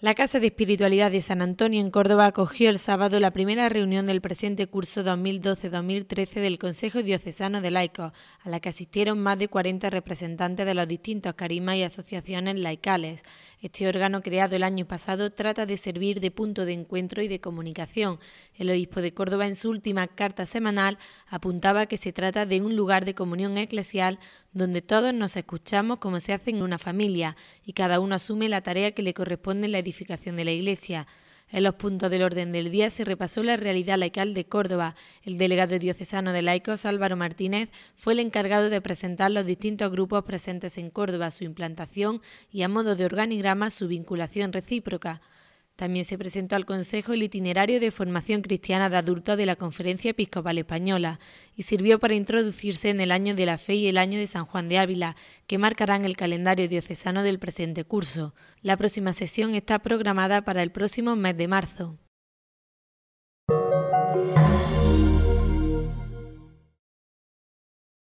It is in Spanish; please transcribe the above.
La Casa de Espiritualidad de San Antonio en Córdoba acogió el sábado la primera reunión del presente curso 2012-2013 del Consejo Diocesano de Laicos, a la que asistieron más de 40 representantes de los distintos carismas y asociaciones laicales. Este órgano, creado el año pasado, trata de servir de punto de encuentro y de comunicación. El obispo de Córdoba, en su última carta semanal, apuntaba que se trata de un lugar de comunión eclesial donde todos nos escuchamos como se hace en una familia y cada uno asume la tarea que le corresponde en la edificación de la Iglesia. En los puntos del orden del día se repasó la realidad laical de Córdoba. El delegado diocesano de laicos Álvaro Martínez fue el encargado de presentar los distintos grupos presentes en Córdoba, su implantación y a modo de organigrama su vinculación recíproca. También se presentó al Consejo el itinerario de formación cristiana de adultos de la Conferencia Episcopal Española y sirvió para introducirse en el año de la fe y el año de San Juan de Ávila, que marcarán el calendario diocesano del presente curso. La próxima sesión está programada para el próximo mes de marzo.